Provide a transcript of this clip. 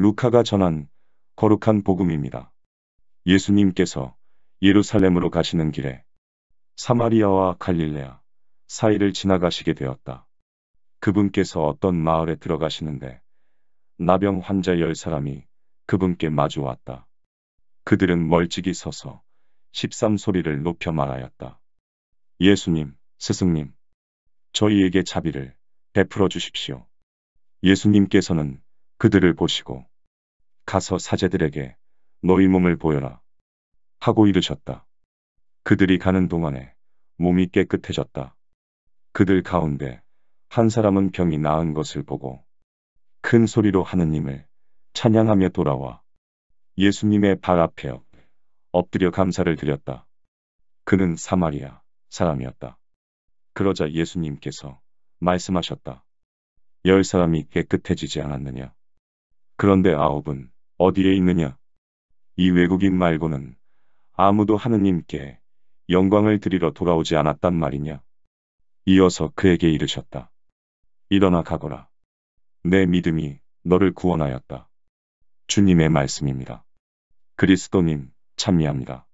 루카가 전한 거룩한 복음입니다. 예수님께서 예루살렘으로 가시는 길에 사마리아와 갈릴레아 사이를 지나가시게 되었다. 그분께서 어떤 마을에 들어가시는데 나병 환자 열 사람이 그분께 마주왔다. 그들은 멀찍이 서서 13소리를 높여 말하였다. 예수님, 스승님, 저희에게 자비를 베풀어 주십시오. 예수님께서는 그들을 보시고 가서 사제들에게 너희 몸을 보여라. 하고 이르셨다. 그들이 가는 동안에 몸이 깨끗해졌다. 그들 가운데 한 사람은 병이 나은 것을 보고 큰 소리로 하느님을 찬양하며 돌아와 예수님의 발 앞에 엎드려 감사를 드렸다. 그는 사마리아 사람이었다. 그러자 예수님께서 말씀하셨다. 열 사람이 깨끗해지지 않았느냐. 그런데 아홉은 어디에 있느냐? 이 외국인 말고는 아무도 하느님께 영광을 드리러 돌아오지 않았단 말이냐? 이어서 그에게 이르셨다. 일어나 가거라. 내 믿음이 너를 구원하였다. 주님의 말씀입니다. 그리스도님, 찬미합니다